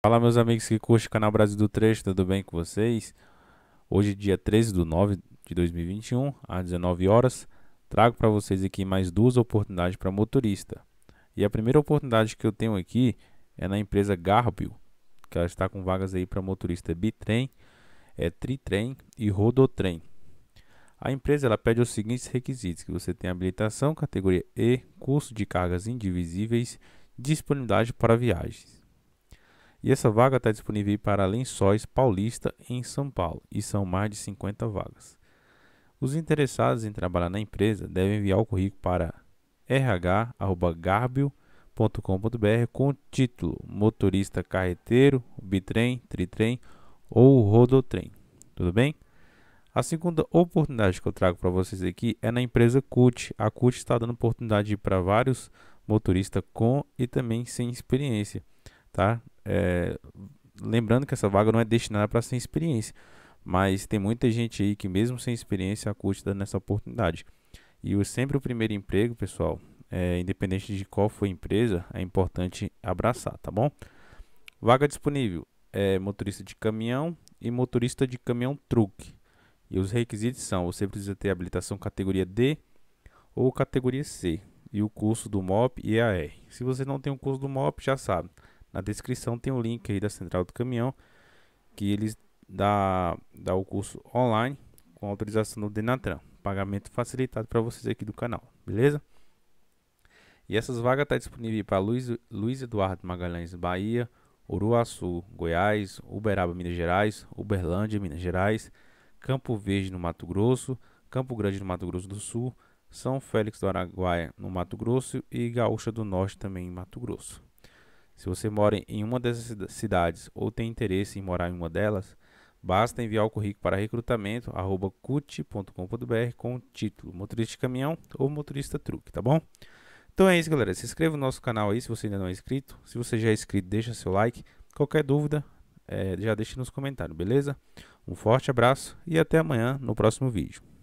Fala meus amigos que curtem o canal Brasil do Trecho, tudo bem com vocês? Hoje dia 13 de 9 de 2021, às 19 horas, trago para vocês aqui mais duas oportunidades para motorista. E a primeira oportunidade que eu tenho aqui é na empresa Garbio, que ela está com vagas aí para motorista bitrem, é tritrem e rodotrem. A empresa ela pede os seguintes requisitos: que você tenha habilitação categoria E, curso de cargas indivisíveis, disponibilidade para viagens. E essa vaga está disponível para Lençóis Paulista, em São Paulo, e são mais de 50 vagas. Os interessados em trabalhar na empresa devem enviar o currículo para rh.garbio.com.br com o título motorista carreteiro, bitrem, tritrem ou rodotrem. Tudo bem? A segunda oportunidade que eu trago para vocês aqui é na empresa CUT. A CUT está dando oportunidade para vários motoristas com e também sem experiência, tá? É, lembrando que essa vaga não é destinada para sem experiência, mas tem muita gente aí que mesmo sem experiência curte nessa oportunidade. E o, sempre o primeiro emprego, pessoal, é, independente de qual foi a empresa, é importante abraçar, tá bom? Vaga disponível é motorista de caminhão e motorista de caminhão truque. E os requisitos são: você precisa ter habilitação categoria D ou categoria C e o curso do MOP e AR. Se você não tem o curso do MOP, já sabe. Na descrição tem o link aí da central do caminhão, que eles dá, dá o curso online com autorização do Denatran. Pagamento facilitado para vocês aqui do canal, beleza? E essas vagas estão tá disponíveis para Luiz, Luiz Eduardo Magalhães, Bahia, Uruaçu, Goiás, Uberaba, Minas Gerais, Uberlândia, Minas Gerais, Campo Verde, no Mato Grosso, Campo Grande, no Mato Grosso do Sul, São Félix do Araguaia, no Mato Grosso e Gaúcha do Norte, também em Mato Grosso. Se você mora em uma dessas cidades ou tem interesse em morar em uma delas, basta enviar o currículo para recrutamento@cut.com.br com o título motorista de caminhão ou motorista truque, tá bom? Então é isso, galera. Se inscreva no nosso canal aí se você ainda não é inscrito. Se você já é inscrito, deixa seu like. Qualquer dúvida, é, já deixe nos comentários, beleza? Um forte abraço e até amanhã no próximo vídeo.